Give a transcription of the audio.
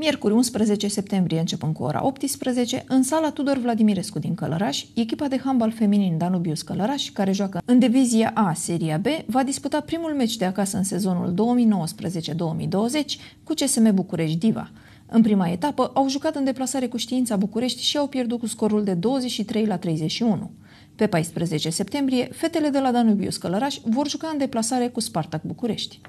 Miercuri 11 septembrie, începând cu ora 18, în sala Tudor Vladimirescu din Călăraș, echipa de handbal feminin Danubius Călăraș, care joacă în divizia A, Seria B, va disputa primul meci de acasă în sezonul 2019-2020 cu CSM București Diva. În prima etapă au jucat în deplasare cu Știința București și au pierdut cu scorul de 23 la 31. Pe 14 septembrie, fetele de la Danubius Călăraș vor juca în deplasare cu Spartak București.